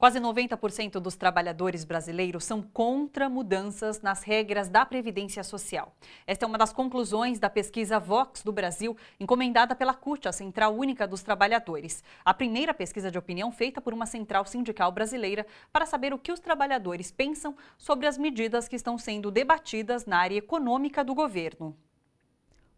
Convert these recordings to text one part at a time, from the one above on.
Quase 90% dos trabalhadores brasileiros são contra mudanças nas regras da Previdência Social. Esta é uma das conclusões da pesquisa Vox do Brasil, encomendada pela CUT, a Central Única dos Trabalhadores. A primeira pesquisa de opinião feita por uma central sindical brasileira para saber o que os trabalhadores pensam sobre as medidas que estão sendo debatidas na área econômica do governo.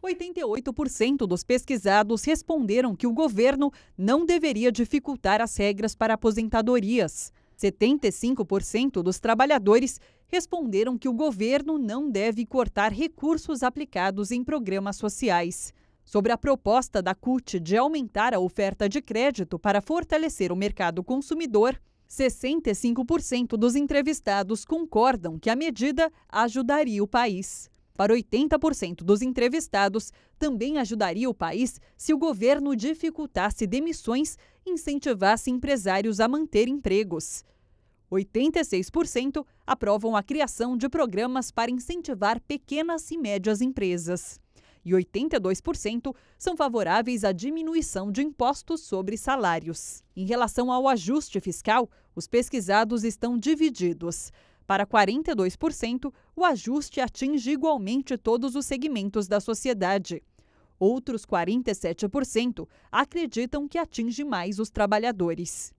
88% dos pesquisados responderam que o governo não deveria dificultar as regras para aposentadorias. 75% dos trabalhadores responderam que o governo não deve cortar recursos aplicados em programas sociais. Sobre a proposta da CUT de aumentar a oferta de crédito para fortalecer o mercado consumidor, 65% dos entrevistados concordam que a medida ajudaria o país para 80% dos entrevistados, também ajudaria o país se o governo dificultasse demissões e incentivasse empresários a manter empregos. 86% aprovam a criação de programas para incentivar pequenas e médias empresas. E 82% são favoráveis à diminuição de impostos sobre salários. Em relação ao ajuste fiscal, os pesquisados estão divididos. Para 42%, o ajuste atinge igualmente todos os segmentos da sociedade. Outros 47% acreditam que atinge mais os trabalhadores.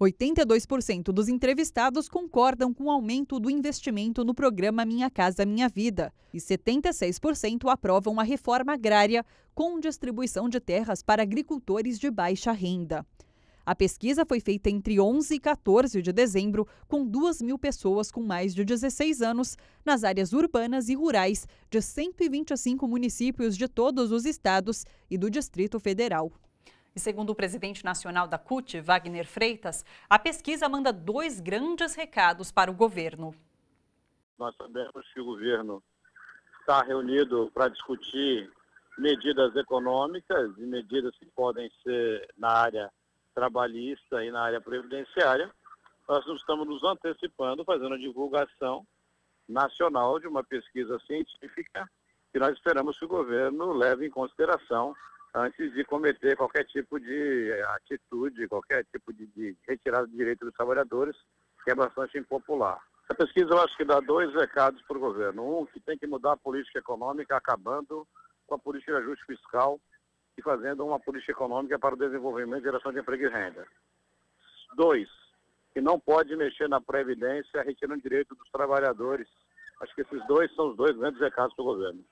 82% dos entrevistados concordam com o aumento do investimento no programa Minha Casa Minha Vida e 76% aprovam a reforma agrária com distribuição de terras para agricultores de baixa renda. A pesquisa foi feita entre 11 e 14 de dezembro, com 2 mil pessoas com mais de 16 anos, nas áreas urbanas e rurais de 125 municípios de todos os estados e do Distrito Federal. E segundo o presidente nacional da CUT, Wagner Freitas, a pesquisa manda dois grandes recados para o governo. Nós sabemos que o governo está reunido para discutir medidas econômicas e medidas que podem ser na área trabalhista e na área previdenciária, nós estamos nos antecipando, fazendo a divulgação nacional de uma pesquisa científica que nós esperamos que o governo leve em consideração antes de cometer qualquer tipo de eh, atitude, qualquer tipo de, de retirada de direitos dos trabalhadores, que é bastante impopular. A pesquisa eu acho que dá dois recados para o governo. Um, que tem que mudar a política econômica, acabando com a política de ajuste fiscal e fazendo uma política econômica para o desenvolvimento e geração de emprego e renda. Dois, que não pode mexer na Previdência retirando direito dos trabalhadores. Acho que esses dois são os dois grandes recados do governo.